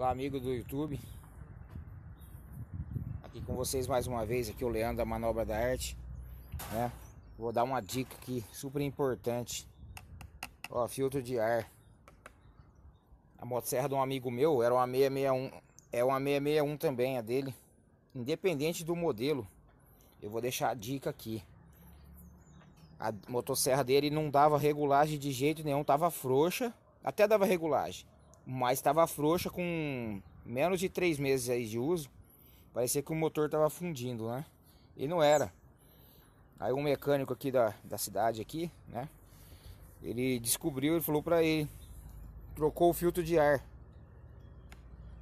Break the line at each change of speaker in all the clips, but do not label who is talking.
Olá, amigo do YouTube. Aqui com vocês mais uma vez, aqui o Leandro da Manobra da Arte, né? Vou dar uma dica aqui super importante. Ó, filtro de ar. A motosserra de um amigo meu era uma 661, é uma 661 também, a dele. Independente do modelo, eu vou deixar a dica aqui. A motosserra dele não dava regulagem de jeito nenhum, tava frouxa, até dava regulagem mas estava frouxa com menos de três meses aí de uso. Parecia que o motor estava fundindo, né? E não era. Aí um mecânico aqui da, da cidade aqui, né? Ele descobriu e falou para ele, trocou o filtro de ar.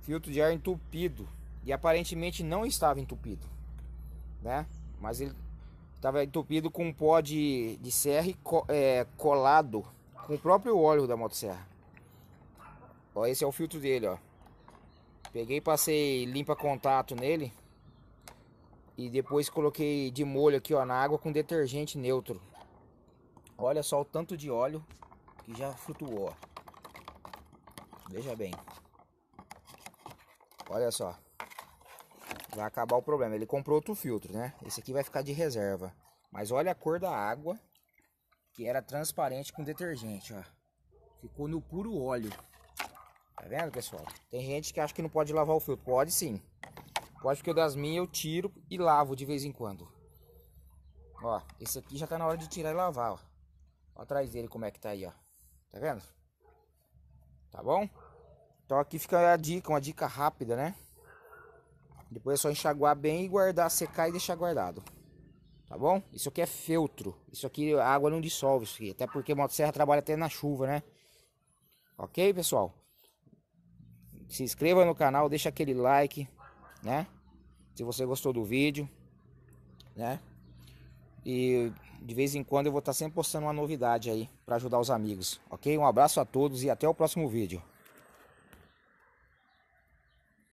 Filtro de ar entupido e aparentemente não estava entupido, né? Mas ele estava entupido com um pó de, de serra e co, é, colado com o próprio óleo da motosserra. Ó, esse é o filtro dele, ó. Peguei, passei limpa contato nele. E depois coloquei de molho aqui, ó, na água com detergente neutro. Olha só o tanto de óleo que já flutuou, ó. Veja bem. Olha só. Vai acabar o problema. Ele comprou outro filtro, né? Esse aqui vai ficar de reserva. Mas olha a cor da água, que era transparente com detergente, ó. Ficou no puro óleo. Tá vendo, pessoal? Tem gente que acha que não pode lavar o filtro. Pode sim. Pode porque das minhas eu tiro e lavo de vez em quando. Ó, esse aqui já tá na hora de tirar e lavar, ó. ó atrás dele como é que tá aí, ó. Tá vendo? Tá bom? Então aqui fica a dica, uma dica rápida, né? Depois é só enxaguar bem e guardar, secar e deixar guardado. Tá bom? Isso aqui é feltro. Isso aqui, a água não dissolve isso aqui. Até porque a motosserra trabalha até na chuva, né? Ok, pessoal? se inscreva no canal, deixa aquele like, né? Se você gostou do vídeo, né? E de vez em quando eu vou estar tá sempre postando uma novidade aí para ajudar os amigos, ok? Um abraço a todos e até o próximo vídeo.